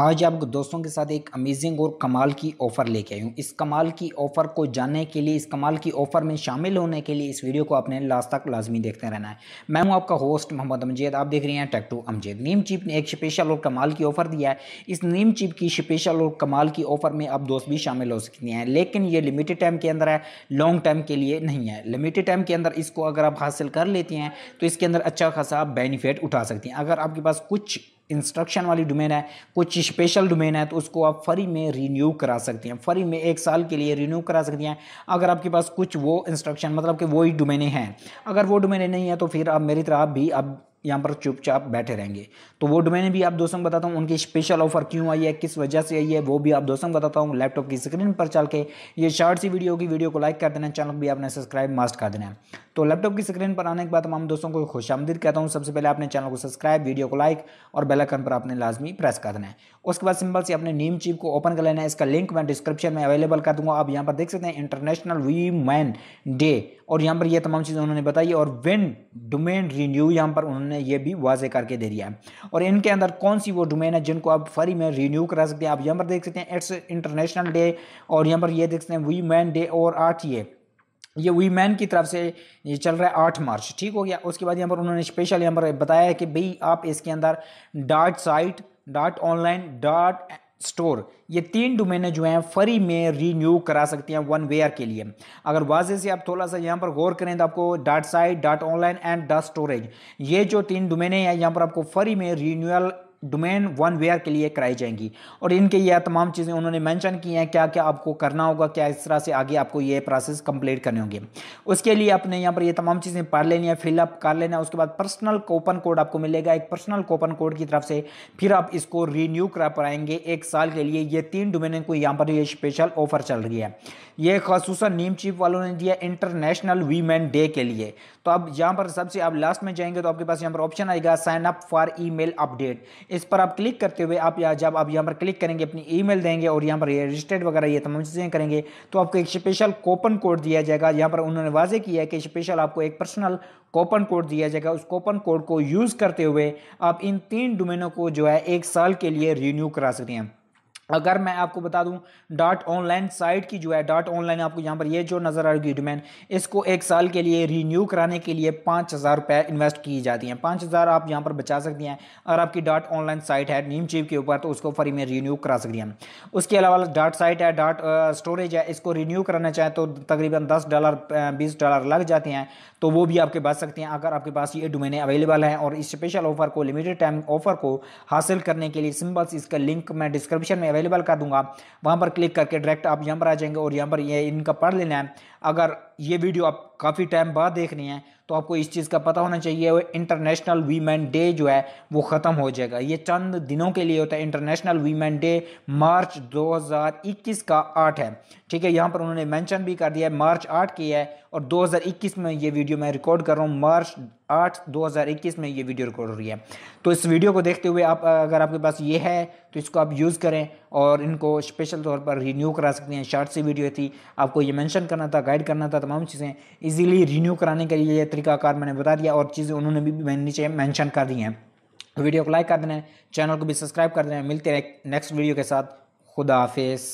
आज आपको दोस्तों के साथ एक अमेजिंग और कमाल की ऑफ़र लेके आई हूँ इस कमाल की ऑफ़र को जानने के लिए इस कमाल की ऑफ़र में शामिल होने के लिए इस वीडियो को आपने लास्ट तक लाजमी देखते रहना है मैं हूँ आपका होस्ट मोहम्मद अमजेद आप देख रहे हैं टैक्टू अमजेद नीम चिप ने एक स्पेशल और कमाल की ऑफ़र दिया है इस नीम चिप की स्पेशल और कमाल की ऑफ़र में आप दोस्त भी शामिल हो सकते हैं लेकिन ये लिमिटेड टाइम के अंदर है लॉन्ग टाइम के लिए नहीं है लिमिटेड टाइम के अंदर इसको अगर आप हासिल कर लेते हैं तो इसके अंदर अच्छा खासा बेनिफिट उठा सकते हैं अगर आपके पास कुछ इंस्ट्रक्शन वाली डोमेन है कुछ स्पेशल डोमेन है तो उसको आप फ्री में रिन्यू करा सकती हैं फ्री में एक साल के लिए रिन्यू करा सकती हैं अगर आपके पास कुछ वो इंस्ट्रक्शन मतलब कि वही डोमेने हैं अगर वो डोमेने नहीं है तो फिर आप मेरी तरह भी अब यहाँ पर चुपचाप बैठे रहेंगे तो वो डोमेन भी आप दोस्तों को बताता हूँ उनकी स्पेशल ऑफर क्यों आई है किस वजह से आई है वो भी आप दोस्तों को बताता हूँ लैपटॉप की स्क्रीन पर चल के ये शॉर्ट सी वीडियो की वीडियो को लाइक कर देना चैनल भी आपने सब्सक्राइब मस्ट कर देना है तो लैपटॉप की स्क्रीन पर आने के बाद तमाम दोस्तों को खुश आमदी कहता हूँ सबसे पहले आपने चैनल को सब्सक्राइब वीडियो को लाइक और बेलकन पर आपने लाजमी प्रेस कर देना है उसके बाद सिंपल से अपने नीम चिप को ओपन कर लेना है इसका लिंक मैं डिस्क्रिप्शन में अवेलेबल कर दूंगा आप यहाँ पर देख सकते हैं इंटरनेशनल वी मैन डे और यहाँ पर यह तमाम चीज़ें उन्होंने बताई और वेन डोमेन रिन्यू यहाँ पर उन्होंने हमने ये भी वाजे करके दे दिया है और इनके अंदर कौन सी वो डोमेन है जिनको आप फ्री में रीन्यू करा सकते हैं आप यहाँ पर देख सकते हैं इट्स इंटरनेशनल डे और यहाँ पर ये देख सकते हैं वी मैन डे और आठ ये ये वीमेन की तरफ से ये चल रहा है आठ मार्च ठीक हो गया उसके बाद यहाँ पर उन्होंने स्पेशल यहाँ पर बताया है कि भाई आप इसके अंदर dot site dot online dot store ये तीन डोमेन जो हैं फ्री में रीन्यू करा सकती हैं वन वेयर के लिए अगर वाजे से आप थोड़ा सा यहाँ पर गौर करें तो आपको dot site dot online and dot storage ये जो तीन डोमेन हैं यहाँ पर आपको फ्री में रीन्यूअल डोमेन वन वेयर के लिए कराई जाएंगी और इनके यह तमाम चीज़ें उन्होंने मेंशन की हैं क्या क्या आपको करना होगा क्या इस तरह से आगे आपको ये प्रोसेस कंप्लीट करने होंगे उसके लिए आपने यहाँ पर ये तमाम चीज़ें पढ़ लेनी है फिलअप कर लेना है उसके बाद पर्सनल कोपन कोड आपको मिलेगा एक पर्सनल कोपन कोड की तरफ से फिर आप इसको रीन्यू करा पाएंगे एक साल के लिए ये तीन डोमेन को यहाँ पर ये स्पेशल ऑफर चल रही है ये खसूस नीम चीफ वालों ने दिया इंटरनेशनल वीमेन डे के लिए तो अब यहाँ पर सबसे आप लास्ट में जाएंगे तो आपके पास यहाँ पर ऑप्शन आएगा sign up for e update इस पर आप क्लिक करते हुए आप या जब आप यहाँ पर क्लिक करेंगे अपनी ईमेल देंगे और यहाँ पर रजिस्टर्ड वगैरह ये तमाम चीज़ें करेंगे तो आपको एक स्पेशल कोपन कोड दिया जाएगा यहाँ पर उन्होंने वाजे किया है कि स्पेशल आपको एक पर्सनल कोपन कोड दिया जाएगा उस कोपन कोड को यूज़ करते हुए आप इन तीन डोमेनों को जो है एक साल के लिए रीन्यू करा सकते हैं अगर मैं आपको बता दूं डॉट ऑनलाइन साइट की जो है डॉट ऑनलाइन आपको यहाँ पर ये जो नज़र आ रही है डोमेन इसको एक साल के लिए रीन्यू कराने के लिए पाँच हज़ार रुपये इन्वेस्ट की जाती हैं पाँच हज़ार आप यहाँ पर बचा सकती हैं अगर आपकी डॉट ऑनलाइन साइट है नीम चीप के ऊपर तो उसको फ्री में रीन्यू करा सकती हैं उसके अलावा डॉट साइट है डॉट स्टोरेज है इसको रीन्यू कराना चाहें तो तकरीबन दस डॉलर बीस डॉलर लग जाते हैं तो वो भी आपके बच सकते हैं अगर आपके पास ये डोमेने अवेलेबल हैं और इस स्पेशल ऑफर को लिमिटेड टाइम ऑफर को हासिल करने के लिए सिंबल्स इसका लिंक मैं डिस्क्रिप्शन में अवेलेबल कर दूंगा वहाँ पर क्लिक करके डायरेक्ट आप यहाँ पर आ जाएंगे और यहाँ पर ये इनका पढ़ लेना है अगर ये वीडियो आप काफ़ी टाइम बाद देख रहे हैं तो आपको इस चीज़ का पता होना चाहिए वो इंटरनेशनल वीमेन डे जो है वो ख़त्म हो जाएगा ये चंद दिनों के लिए होता है इंटरनेशनल वीमेन डे मार्च 2021 का आठ है ठीक है यहाँ पर उन्होंने मेंशन भी कर दिया है मार्च आठ की है और 2021 में ये वीडियो मैं रिकॉर्ड कर रहा हूँ मार्च आठ 2021 में ये वीडियो रिकॉर्ड हो रही है तो इस वीडियो को देखते हुए आप अगर आपके पास ये है तो इसको आप यूज़ करें और इनको स्पेशल तौर पर रीन्यू करा सकते हैं शार्ट सी वीडियो थी आपको ये मेंशन करना था गाइड करना था तमाम चीज़ें इजीली रीन्यू कराने के लिए ये गाड़ी का आकार मैंने बता दिया और चीज़ें उन्होंने भी नीचे मैंशन कर दी हैं तो वीडियो को लाइक कर देना चैनल को भी सब्सक्राइब कर देना मिलते हैं नेक्स्ट वीडियो के साथ खुदा हाफिज़